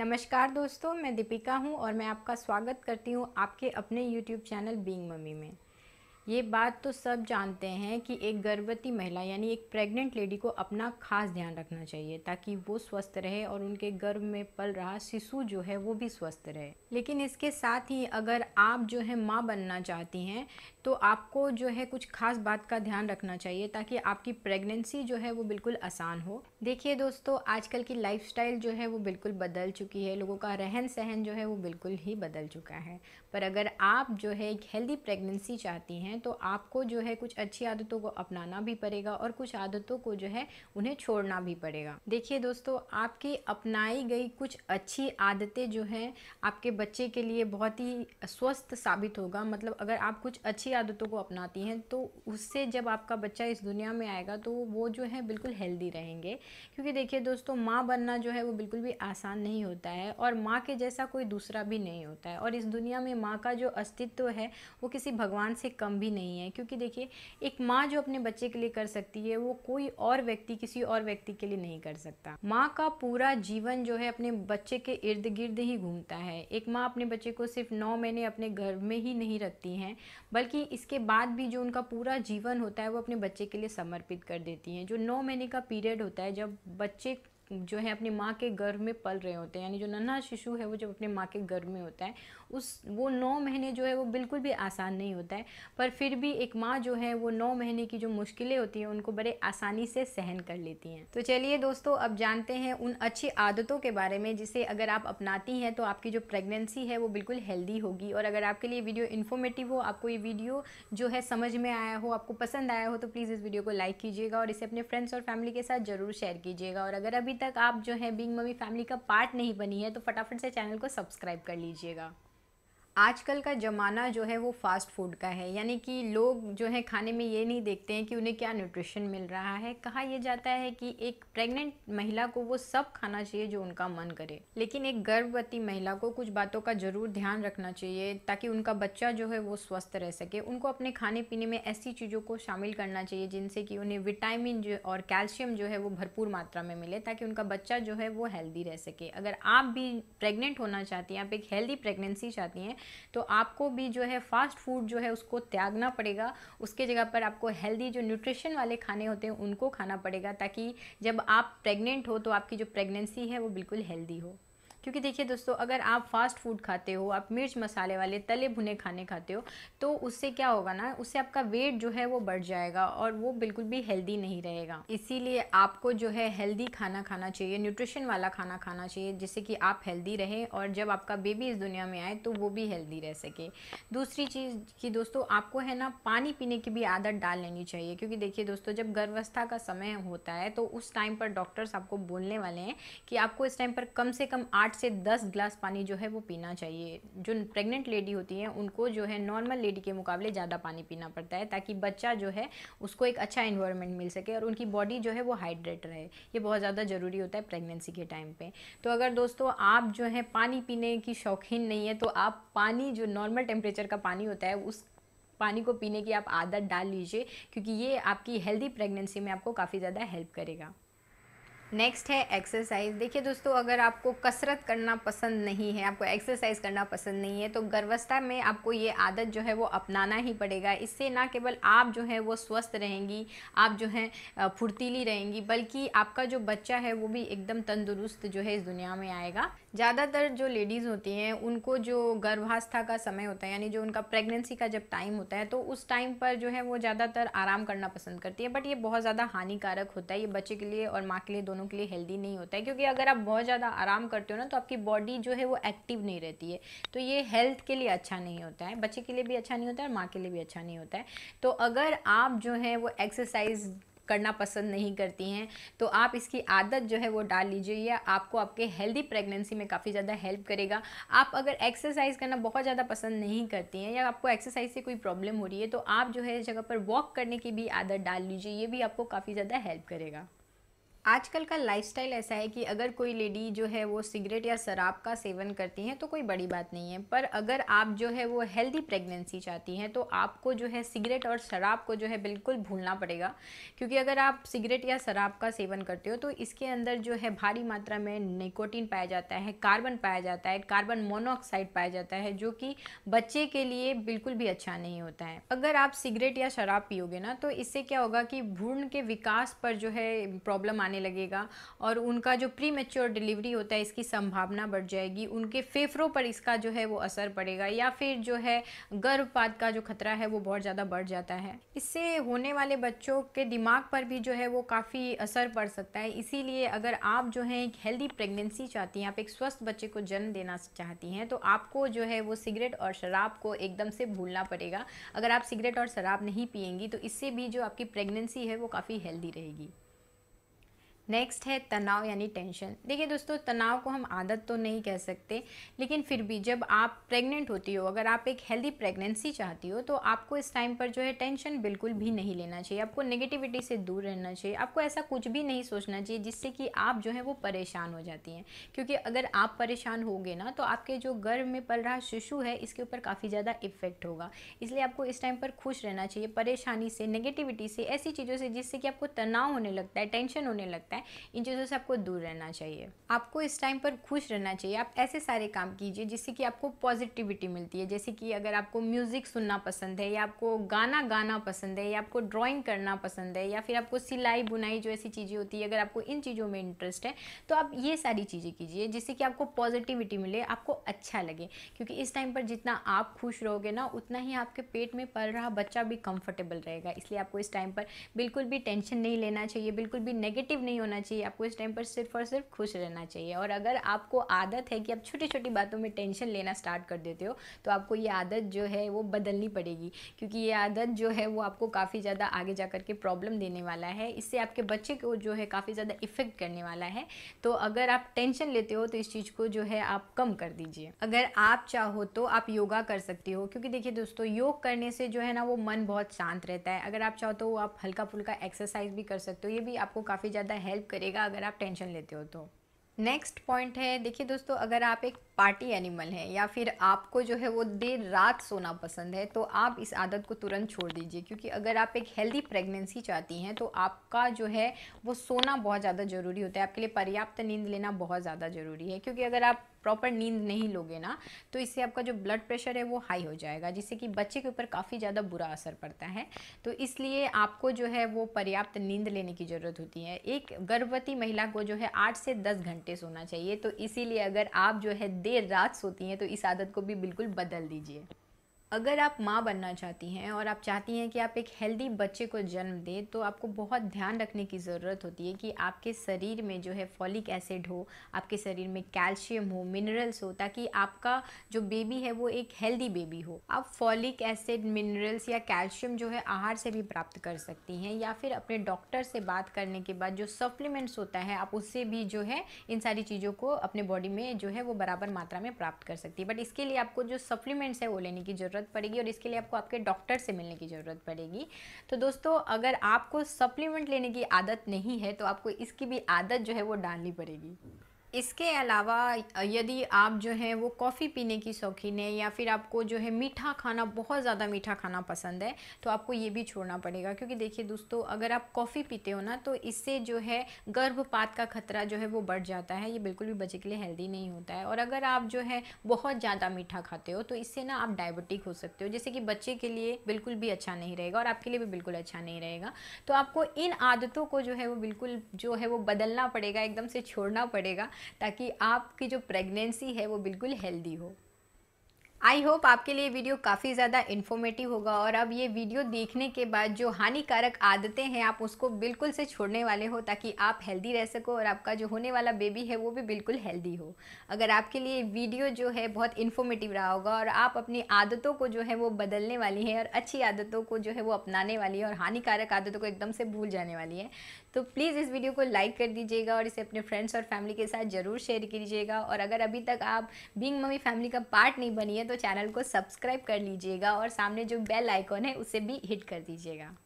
नमस्कार दोस्तों मैं दीपिका हूँ और मैं आपका स्वागत करती हूँ आपके अपने यूट्यूब चैनल बींग मम्मी में ये बात तो सब जानते हैं कि एक गर्भवती महिला यानी एक प्रेग्नेंट लेडी को अपना खास ध्यान रखना चाहिए ताकि वो स्वस्थ रहे और उनके गर्भ में पल रहा शिशु जो है वो भी स्वस्थ रहे लेकिन इसके साथ ही अगर आप जो है माँ बनना चाहती हैं तो आपको जो है कुछ खास बात का ध्यान रखना चाहिए ताकि आपकी प्रेगनेंसी जो है वो बिल्कुल आसान हो देखिए दोस्तों आजकल की लाइफस्टाइल जो है वो बिल्कुल बदल चुकी है लोगों का रहन सहन जो है वो बिल्कुल ही बदल चुका है पर अगर आप जो है एक हेल्दी प्रेगनेंसी चाहती हैं तो आपको जो है कुछ अच्छी आदतों को अपनाना भी पड़ेगा और कुछ आदतों को जो है उन्हें छोड़ना भी पड़ेगा देखिए दोस्तों आपकी अपनाई गई कुछ अच्छी आदतें जो हैं आपके बच्चे के लिए बहुत ही स्वस्थ साबित होगा मतलब अगर आप कुछ अच्छी आदतों को अपनाती हैं तो उससे जब आपका बच्चा इस दुनिया में आएगा तो वो जो है बिल्कुल हेल्दी रहेंगे क्योंकि देखिए दोस्तों माँ बनना जो है वो बिल्कुल भी आसान नहीं होता है और माँ के जैसा कोई दूसरा भी नहीं होता है और इस दुनिया में माँ का जो अस्तित्व है वो किसी भगवान से कम भी नहीं है क्योंकि देखिए एक माँ जो अपने बच्चे के लिए कर सकती है वो कोई और व्यक्ति किसी और व्यक्ति के लिए नहीं कर सकता माँ का पूरा जीवन जो है अपने बच्चे के इर्द गिर्द ही घूमता है एक माँ अपने बच्चे को सिर्फ नौ महीने अपने घर में ही नहीं रखती हैं बल्कि इसके बाद भी जो उनका पूरा जीवन होता है वो अपने बच्चे के लिए समर्पित कर देती हैं जो नौ महीने का पीरियड होता है जब बच्चे जो है अपनी माँ के गर्भ में पल रहे होते हैं यानी जो नन्हा शिशु है वो जब अपने माँ के गर्भ में होता है उस वो नौ महीने जो है वो बिल्कुल भी आसान नहीं होता है पर फिर भी एक माँ जो है वो नौ महीने की जो मुश्किलें होती हैं उनको बड़े आसानी से सहन कर लेती हैं तो चलिए दोस्तों अब जानते हैं उन अच्छी आदतों के बारे में जिसे अगर आप अपनाती हैं तो आपकी जो प्रेगनेंसी है वो बिल्कुल हेल्दी होगी और अगर आपके लिए वीडियो इन्फॉर्मेटिव हो आपको ये वीडियो जो है समझ में आया हो आपको पसंद आया हो तो प्लीज़ इस वीडियो को लाइक कीजिएगा और इसे अपने फ्रेंड्स और फैमिली के साथ ज़रूर शेयर कीजिएगा और अगर अभी तक आप जो है बींग मम्मी फैमिली का पार्ट नहीं बनी है तो फटाफट से चैनल को सब्सक्राइब कर लीजिएगा आजकल का ज़माना जो है वो फ़ास्ट फूड का है यानी कि लोग जो है खाने में ये नहीं देखते हैं कि उन्हें क्या न्यूट्रिशन मिल रहा है कहा यह जाता है कि एक प्रेग्नेंट महिला को वो सब खाना चाहिए जो उनका मन करे लेकिन एक गर्भवती महिला को कुछ बातों का ज़रूर ध्यान रखना चाहिए ताकि उनका बच्चा जो है वो स्वस्थ रह सके उनको अपने खाने पीने में ऐसी चीज़ों को शामिल करना चाहिए जिनसे कि उन्हें विटामिन जो और कैल्शियम जो है वो भरपूर मात्रा में मिले ताकि उनका बच्चा जो है वो हेल्दी रह सके अगर आप भी प्रेग्नेंट होना चाहती हैं आप एक हेल्दी प्रेगनेंसी चाहती हैं तो आपको भी जो है फास्ट फूड जो है उसको त्यागना पड़ेगा उसके जगह पर आपको हेल्दी जो न्यूट्रिशन वाले खाने होते हैं उनको खाना पड़ेगा ताकि जब आप प्रेग्नेंट हो तो आपकी जो प्रेगनेंसी है वो बिल्कुल हेल्दी हो क्योंकि देखिए दोस्तों अगर आप फास्ट फूड खाते हो आप मिर्च मसाले वाले तले भुने खाने खाते हो तो उससे क्या होगा ना उससे आपका वेट जो है वो बढ़ जाएगा और वो बिल्कुल भी हेल्दी नहीं रहेगा इसीलिए आपको जो है हेल्दी खाना खाना चाहिए न्यूट्रिशन वाला खाना खाना चाहिए जिससे कि आप हेल्दी रहें और जब आपका बेबी इस दुनिया में आए तो वो भी हेल्दी रह सके दूसरी चीज़ कि दोस्तों आपको है ना पानी पीने की भी आदत डाल लेनी चाहिए क्योंकि देखिए दोस्तों जब गर्भावस्था का समय होता है तो उस टाइम पर डॉक्टर्स आपको बोलने वाले हैं कि आपको इस टाइम पर कम से कम आठ से दस ग्लास पानी जो है वो पीना चाहिए जो प्रेग्नेंट लेडी होती हैं उनको जो है नॉर्मल लेडी के मुकाबले ज़्यादा पानी पीना पड़ता है ताकि बच्चा जो है उसको एक अच्छा इन्वायरमेंट मिल सके और उनकी बॉडी जो है वो हाइड्रेट रहे ये बहुत ज़्यादा ज़रूरी होता है प्रेगनेंसी के टाइम पर तो अगर दोस्तों आप जो है पानी पीने की शौकीन नहीं है तो आप पानी जो नॉर्मल टेम्परेचर का पानी होता है उस पानी को पीने की आप आदत डाल लीजिए क्योंकि ये आपकी हेल्दी प्रेगनेंसी में आपको काफ़ी ज़्यादा हेल्प करेगा नेक्स्ट है एक्सरसाइज देखिए दोस्तों अगर आपको कसरत करना पसंद नहीं है आपको एक्सरसाइज करना पसंद नहीं है तो गर्भावस्था में आपको ये आदत जो है वो अपनाना ही पड़ेगा इससे ना केवल आप जो है वो स्वस्थ रहेंगी आप जो है फुर्तीली रहेंगी बल्कि आपका जो बच्चा है वो भी एकदम तंदुरुस्त जो है इस दुनिया में आएगा ज़्यादातर जो लेडीज़ होती हैं उनको जो गर्भावस्था का समय होता है यानी जो उनका प्रेगनेंसी का जब टाइम होता है तो उस टाइम पर जो है वो ज़्यादातर आराम करना पसंद करती है बट ये बहुत ज़्यादा हानिकारक होता है ये बच्चे के लिए और माँ के लिए दोनों दोनों के लिए हेल्दी नहीं होता है क्योंकि अगर आप बहुत ज़्यादा आराम करते हो ना तो आपकी बॉडी जो है वो एक्टिव नहीं रहती है तो ये हेल्थ के लिए अच्छा नहीं होता है बच्चे के लिए भी अच्छा नहीं होता है और माँ के लिए भी अच्छा नहीं होता है तो अगर आप जो है वो एक्सरसाइज करना पसंद नहीं करती हैं तो आप इसकी आदत जो है वो डाल लीजिए या आपको आपके हेल्दी प्रेगनेंसी में काफ़ी ज़्यादा हेल्प करेगा आप अगर एक्सरसाइज करना बहुत ज़्यादा पसंद नहीं करती हैं या आपको एक्सरसाइज से कोई प्रॉब्लम हो रही है तो आप जो है जगह पर वॉक करने की भी आदत डाल लीजिए ये भी आपको काफ़ी ज़्यादा हेल्प करेगा आजकल का लाइफस्टाइल ऐसा है कि अगर कोई लेडी जो है वो सिगरेट या शराब का सेवन करती हैं तो कोई बड़ी बात नहीं है पर अगर आप जो है वो हेल्दी प्रेगनेंसी चाहती हैं तो आपको जो है सिगरेट और शराब को जो है बिल्कुल भूलना पड़ेगा क्योंकि अगर आप सिगरेट या शराब का सेवन करते हो तो इसके अंदर जो है भारी मात्रा में निकोटीन पाया जाता है कार्बन पाया जाता है कार्बन मोनोऑक्साइड पाया जाता है जो कि बच्चे के लिए बिल्कुल भी अच्छा नहीं होता है अगर आप सिगरेट या शराब पियोगे ना तो इससे क्या होगा कि भ्रूण के विकास पर जो है प्रॉब्लम आने आने लगेगा और उनका जो प्री मेच्योर डिलीवरी होता है इसकी संभावना बढ़ जाएगी उनके फेफड़ों पर इसका जो है वो असर पड़ेगा या फिर जो है गर्भपात का जो खतरा है वो बहुत ज़्यादा बढ़ जाता है इससे होने वाले बच्चों के दिमाग पर भी जो है वो काफ़ी असर पड़ सकता है इसीलिए अगर आप जो है एक हेल्दी प्रेगनेंसी चाहती हैं आप एक स्वस्थ बच्चे को जन्म देना चाहती हैं तो आपको जो है वो सिगरेट और शराब को एकदम से भूलना पड़ेगा अगर आप सिगरेट और शराब नहीं पियेंगी तो इससे भी जो आपकी प्रेगनेंसी है वो काफ़ी हेल्दी रहेगी नेक्स्ट है तनाव यानी टेंशन देखिए दोस्तों तनाव को हम आदत तो नहीं कह सकते लेकिन फिर भी जब आप प्रेग्नेंट होती हो अगर आप एक हेल्दी प्रेगनेंसी चाहती हो तो आपको इस टाइम पर जो है टेंशन बिल्कुल भी नहीं लेना चाहिए आपको नेगेटिविटी से दूर रहना चाहिए आपको ऐसा कुछ भी नहीं सोचना चाहिए जिससे कि आप जो है वो परेशान हो जाती हैं क्योंकि अगर आप परेशान होगे ना तो आपके जो गर्भ में पल रहा शिशु है इसके ऊपर काफ़ी ज़्यादा इफेक्ट होगा इसलिए आपको इस टाइम पर खुश रहना चाहिए परेशानी से नेगेटिविटी से ऐसी चीज़ों से जिससे कि आपको तनाव होने लगता है टेंशन होने लगता है है इन चीज़ों से आपको दूर रहना चाहिए आपको इस टाइम पर खुश रहना चाहिए आप ऐसे सारे काम कीजिए जिससे कि आपको पॉजिटिविटी मिलती है जैसे कि अगर आपको म्यूज़िक सुनना पसंद है या आपको गाना गाना पसंद है या आपको ड्राॅइंग करना पसंद है या फिर आपको सिलाई बुनाई जो ऐसी चीज़ें होती है अगर आपको इन चीज़ों में इंटरेस्ट है तो आप ये सारी चीज़ें कीजिए जिससे कि आपको पॉजिटिविटी मिले आपको अच्छा लगे क्योंकि इस टाइम पर जितना आप खुश रहोगे ना उतना ही आपके पेट में पल रहा बच्चा भी कंफर्टेबल रहेगा इसलिए आपको इस टाइम पर बिल्कुल भी टेंशन नहीं लेना चाहिए बिल्कुल भी नेगेटिव नहीं होना होना चाहिए आपको इस टाइम पर सिर्फ और सिर्फ खुश रहना चाहिए और अगर आपको आदत है कि आप छोटी छोटी बातों में टेंशन लेना स्टार्ट कर देते हो तो आपको ये आदत जो है वो बदलनी पड़ेगी क्योंकि ये आदत जो है वो आपको काफ़ी ज़्यादा आगे जा के प्रॉब्लम देने वाला है इससे आपके बच्चे को जो है काफ़ी ज़्यादा इफ़ेक्ट करने वाला है तो अगर आप टेंशन लेते हो तो इस चीज़ को जो है आप कम कर दीजिए अगर आप चाहो तो आप योगा कर सकते हो क्योंकि देखिए दोस्तों योग करने से जो है ना वो मन बहुत शांत रहता है अगर आप चाहो तो आप हल्का फुल्का एक्सरसाइज भी कर सकते हो ये भी आपको काफ़ी ज़्यादा हेल्प हेल्प करेगा अगर आप टेंशन लेते हो तो नेक्स्ट पॉइंट है देखिए दोस्तों अगर आप एक पार्टी एनिमल हैं या फिर आपको जो है वो देर रात सोना पसंद है तो आप इस आदत को तुरंत छोड़ दीजिए क्योंकि अगर आप एक हेल्दी प्रेगनेंसी चाहती हैं तो आपका जो है वो सोना बहुत ज़्यादा ज़रूरी होता है आपके लिए पर्याप्त नींद लेना बहुत ज़्यादा ज़रूरी है क्योंकि अगर आप प्रॉपर नींद नहीं लोगे ना तो इससे आपका जो ब्लड प्रेशर है वो हाई हो जाएगा जिससे कि बच्चे के ऊपर काफ़ी ज़्यादा बुरा असर पड़ता है तो इसलिए आपको जो है वो पर्याप्त नींद लेने की ज़रूरत होती है एक गर्भवती महिला को जो है आठ से दस घंटे सोना चाहिए तो इसीलिए अगर आप जो है देर रात सोती हैं तो इस आदत को भी बिल्कुल बदल दीजिए अगर आप माँ बनना चाहती हैं और आप चाहती हैं कि आप एक हेल्दी बच्चे को जन्म दें तो आपको बहुत ध्यान रखने की ज़रूरत होती है कि आपके शरीर में जो है फॉलिक एसिड हो आपके शरीर में कैल्शियम हो मिनरल्स हो ताकि आपका जो बेबी है वो एक हेल्दी बेबी हो आप फॉलिक एसिड मिनरल्स या कैल्शियम जो है आहार से भी प्राप्त कर सकती हैं या फिर अपने डॉक्टर से बात करने के बाद जो सप्लीमेंट्स होता है आप उससे भी जो है इन सारी चीज़ों को अपने बॉडी में जो है वो बराबर मात्रा में प्राप्त कर सकती है बट इसके लिए आपको जो सप्लीमेंट्स है वो लेने की ज़रूरत ज़रूरत पड़ेगी और इसके लिए आपको आपके डॉक्टर से मिलने की ज़रूरत पड़ेगी तो दोस्तों अगर आपको सप्लीमेंट लेने की आदत नहीं है तो आपको इसकी भी आदत जो है वो डालनी पड़ेगी इसके अलावा यदि आप जो है वो कॉफ़ी पीने की शौकीन है या फिर आपको जो है मीठा खाना बहुत ज़्यादा मीठा खाना पसंद है तो आपको ये भी छोड़ना पड़ेगा क्योंकि देखिए दोस्तों अगर आप कॉफ़ी पीते हो ना तो इससे जो है गर्भपात का खतरा जो है वो बढ़ जाता है ये बिल्कुल भी बच्चे के लिए हेल्दी नहीं होता है और अगर आप जो है बहुत ज़्यादा मीठा खाते हो तो इससे ना आप डायबिटिक हो सकते हो जैसे कि बच्चे के लिए बिल्कुल भी अच्छा नहीं रहेगा और आपके लिए भी बिल्कुल अच्छा नहीं रहेगा तो आपको इन आदतों को जो है वो बिल्कुल जो है वो बदलना पड़ेगा एकदम से छोड़ना पड़ेगा ताकि आपकी जो प्रेगनेंसी है वो बिल्कुल हेल्दी हो आई होप आपके लिए वीडियो काफ़ी ज़्यादा इन्फॉर्मेटिव होगा और अब ये वीडियो देखने के बाद जो हानिकारक आदतें हैं आप उसको बिल्कुल से छोड़ने वाले हो ताकि आप हेल्दी रह सको और आपका जो होने वाला बेबी है वो भी बिल्कुल हेल्दी हो अगर आपके लिए वीडियो जो है बहुत इन्फॉर्मेटिव रहा होगा और आप अपनी आदतों को जो है वो बदलने वाली हैं और अच्छी आदतों को जो है वो अपनाने वाली है और हानिकारक आदतों को एकदम से भूल जाने वाली है तो प्लीज़ इस वीडियो को लाइक कर दीजिएगा और इसे अपने फ्रेंड्स और फैमिली के साथ ज़रूर शेयर कीजिएगा और अगर अभी तक आप बिंग मम्मी फैमिली का पार्ट नहीं बनी है तो चैनल को सब्सक्राइब कर लीजिएगा और सामने जो बेल आइकॉन है उसे भी हिट कर दीजिएगा